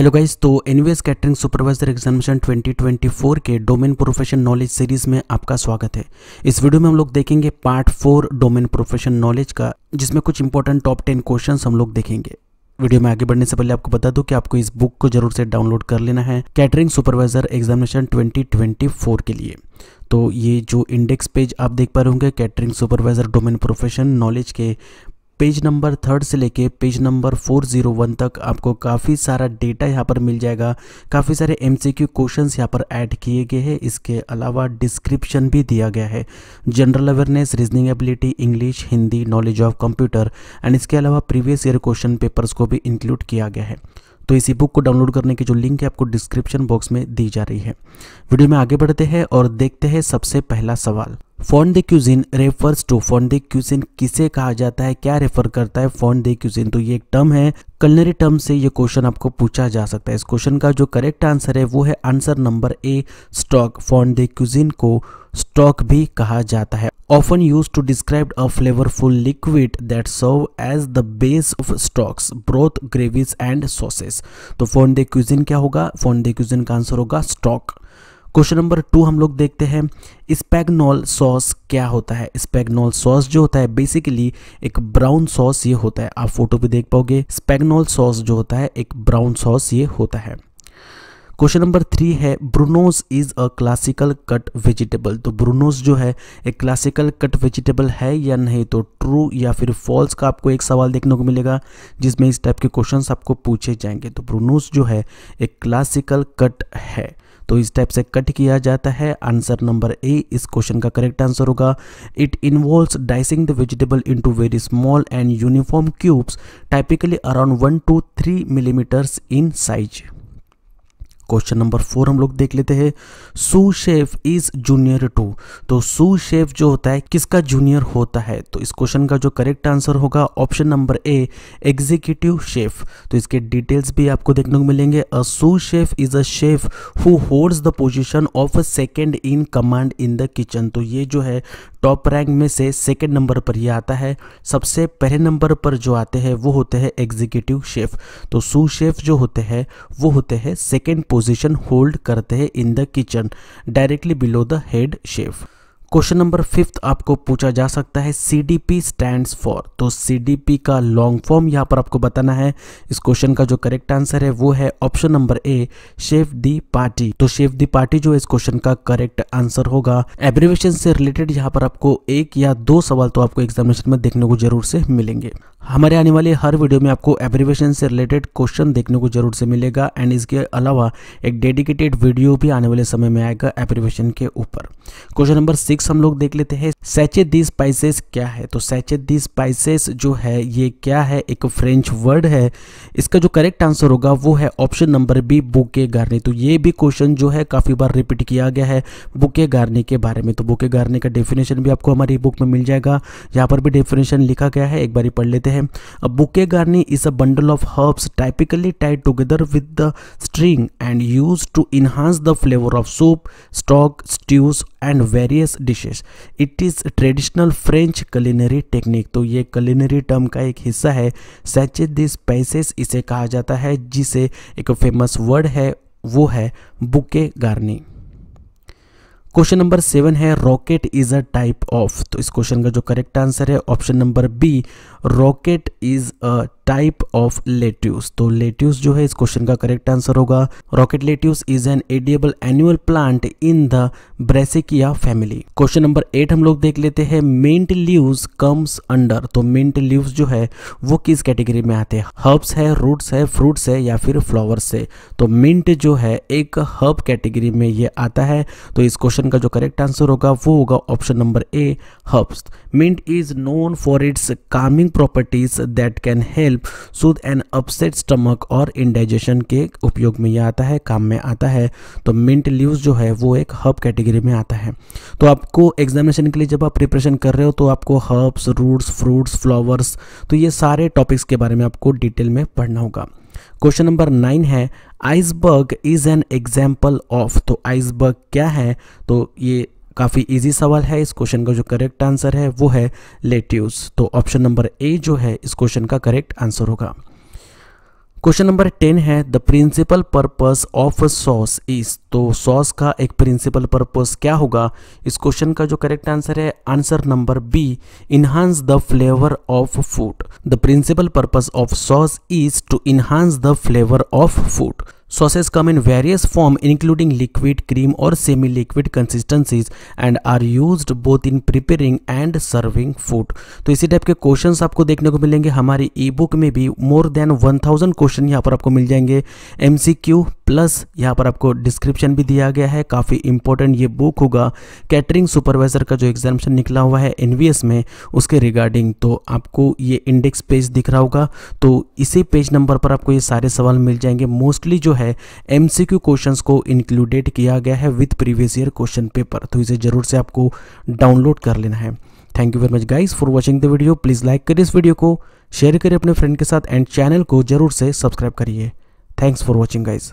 Hello guys तो NVS catering supervisor examination 2024 के domain profession knowledge series में आपका स्वागत है इस वीडियो में हम लोग देखेंगे part four domain profession knowledge का जिसमें कुछ इंपॉर्टेंट टॉप टेन क्वेश्चन हम लोग देखेंगे वीडियो में आगे बढ़ने से पहले आपको बता दूं कि आपको इस बुक को जरूर से डाउनलोड कर लेना है कैटरिंग सुपरवाइजर एग्जामिनेशन 2024 के लिए तो ये जो इंडेक्स पेज आप देख पा रहे होंगे catering supervisor domain profession knowledge के पेज नंबर थर्ड से लेके page number four zero one तक आपको काफ़ी सारा डेटा यहाँ पर मिल जाएगा काफ़ी सारे एम सी क्यू क्वेश्चन यहाँ पर ऐड किए गए हैं इसके अलावा डिस्क्रिप्शन भी दिया गया है general awareness reasoning ability English Hindi knowledge of computer and इसके अलावा प्रीवियस ईयर क्वेश्चन पेपर्स को भी इंक्लूड किया गया है तो इसी बुक को डाउनलोड करने की जो लिंक है आपको डिस्क्रिप्शन बॉक्स में दी जा रही है वीडियो में आगे बढ़ते हैं और देखते हैं सबसे पहला सवाल fond de cuisine refers to fond de cuisine किसे कहा जाता है क्या रेफर करता है फॉन्ट द क्यूजिन तो ये एक टर्म है कलनरी टर्म से ये क्वेश्चन आपको पूछा जा सकता है इस क्वेश्चन का जो करेक्ट आंसर है वो है answer number A stock fond de cuisine को स्टॉक भी कहा जाता है often used to describe a flavorful liquid that serve as the base of stocks broth gravies and sauces तो फोन दे क्यूजिन क्या होगा फोन दे क्यूजिन का answer होगा स्टॉक क्वेश्चन नंबर टू हम लोग देखते हैं स्पैगनॉल सॉस क्या होता है स्पैगनॉल सॉस जो होता है बेसिकली एक ब्राउन सॉस ये होता है आप फोटो भी देख पाओगे स्पैगनॉल सॉस जो होता है एक ब्राउन सॉस ये होता है क्वेश्चन नंबर थ्री है brunoise is a classical cut vegetable तो ब्रूनोस जो है एक क्लासिकल कट वेजिटेबल है या नहीं तो ट्रू या फिर फॉल्स का आपको एक सवाल देखने को मिलेगा जिसमें इस टाइप के क्वेश्चन आपको पूछे जाएंगे तो ब्रूनोस जो है एक क्लासिकल कट है तो इस टाइप से कट किया जाता है आंसर नंबर ए इस क्वेश्चन का करेक्ट आंसर होगा it involves dicing the vegetable into very small and uniform cubes typically around one two three millimeters in size question number four हम लोग देख लेते हैं sous chef is junior to तो sous chef जो होता है किसका जूनियर होता है तो इस क्वेश्चन का जो करेक्ट आंसर होगा option number A executive chef तो इसके डिटेल्स भी आपको देखने को मिलेंगे a sous chef is a chef who holds the position of a second in command in the kitchen तो ये जो है टॉप रैंक में से सेकेंड नंबर पर यह आता है सबसे पहले नंबर पर जो आते हैं वो होते हैं एग्जीक्यूटिव शेफ तो सू शेफ जो होते हैं वो होते हैं सेकेंड पोजिशन पोजीशन होल्ड करते हैं in the kitchen directly below the head chef question number fifth आपको पूछा जा सकता है C D P stand for तो सी डी पी का लॉन्ग फॉर्म यहाँ पर आपको बताना है इस क्वेश्चन का जो करेक्ट आंसर है वो है option number A chef de partie तो शेफ दी पार्टी जो इस क्वेश्चन का करेक्ट आंसर होगा एब्रिवेशन से रिलेटेड यहाँ पर आपको एक या दो सवाल तो आपको एग्जामिनेशन में देखने को जरूर से मिलेंगे हमारे आने वाले हर वीडियो में आपको एब्रीवेशन से रिलेटेड क्वेश्चन देखने को जरूर से मिलेगा एंड इसके अलावा एक डेडिकेटेड वीडियो भी आने वाले समय में आएगा एब्रीवेशन के ऊपर क्वेश्चन नंबर सिक्स हम लोग देख लेते हैं सैचे दी स्पाइसेस क्या है तो सैचे दी स्पाइसेस जो है ये क्या है एक फ्रेंच वर्ड है इसका जो करेक्ट आंसर होगा वो है option number B bouquet garni तो ये भी क्वेश्चन जो है काफ़ी बार रिपीट किया गया है बुके गारने के बारे में तो बुके गारने का डेफिनेशन भी आपको हमारी बुक में मिल जाएगा यहाँ पर भी डेफिनेशन लिखा गया है एक बार पढ़ लेते हैं सकते हैं a bouquet garni is a bundle of herbs typically tied together with the string and use to enhance the flavour of soup stock stews and various dishes it is traditional French culinary technique तो ये culinary term का एक हिस्सा है सैचे this पैसेस इसे कहा जाता है जिसे एक फेमस वर्ड है वो है bouquet garni question number seven है rocket is a type of तो इस क्वेश्चन का जो करेक्ट आंसर है option number B rocket is a type of lettuce तो लेट्यूस जो है इस क्वेश्चन का करेक्ट आंसर होगा rocket lettuce is an edible annual plant in the Brassicaceae family question number eight हम लोग देख लेते हैं मिंट लीव्स कम्स अंडर तो मिंट लीव्स जो है वो किस कैटेगरी में आते हैं हर्ब्स है रूट्स है फ्रूट्स है या फिर फ्लावर्स है तो मिंट जो है एक हर्ब कैटेगरी में ये आता है तो इस क्वेश्चन क्वेश्चन का जो करेक्ट आंसर होगा वो होगा option number A herbs mint is known for its calming properties that can help soothe an upset stomach और इंडाइजेशन के उपयोग में यह आता है काम में आता है तो मिंट लीव जो है वो एक हर्ब कैटेगरी में आता है तो आपको एग्जामिनेशन के लिए जब आप प्रिपरेशन कर रहे हो तो आपको हर्ब्स रूट्स फ्रूट्स फ्लावर्स तो ये सारे टॉपिक्स के बारे में आपको डिटेल में पढ़ना होगा क्वेश्चन नंबर नाइन है iceberg is an example of तो आइसबर्ग क्या है तो ये काफ़ी इजी सवाल है इस क्वेश्चन का जो करेक्ट आंसर है वो है लेट्यूज तो ऑप्शन नंबर ए जो है इस क्वेश्चन का करेक्ट आंसर होगा क्वेश्चन नंबर टेन है the principal purpose of sauce is तो सॉस का एक प्रिंसिपल पर्पस क्या होगा इस क्वेश्चन का जो करेक्ट आंसर है answer number B enhance the flavour of food the principal purpose of sauce is to enhance the flavour of food Sauces come in various form including liquid, cream or semi-liquid consistencies and are used both in preparing and serving food. तो इसी type के questions आपको देखने को मिलेंगे हमारी ई book में भी मोर देन 1000 क्वेश्चन यहाँ पर आपको मिल जाएंगे एमसीक्यू प्लस यहाँ पर आपको डिस्क्रिप्शन भी दिया गया है काफ़ी इंपॉर्टेंट ये बुक होगा कैटरिंग सुपरवाइजर का जो एग्जामिशन निकला हुआ है एन में उसके रिगार्डिंग तो आपको ये इंडेक्स पेज दिख रहा होगा तो इसी पेज नंबर पर आपको ये सारे सवाल मिल जाएंगे मोस्टली जो है एम सी को इंक्लूडेड किया गया है with previous year question paper तो इसे ज़रूर से आपको डाउनलोड कर लेना है thank you very much guys for watching the video please like करिए इस वीडियो को शेयर करिए अपने फ्रेंड के साथ एंड चैनल को जरूर से सब्सक्राइब करिए थैंक्स फॉर वॉचिंग गाइज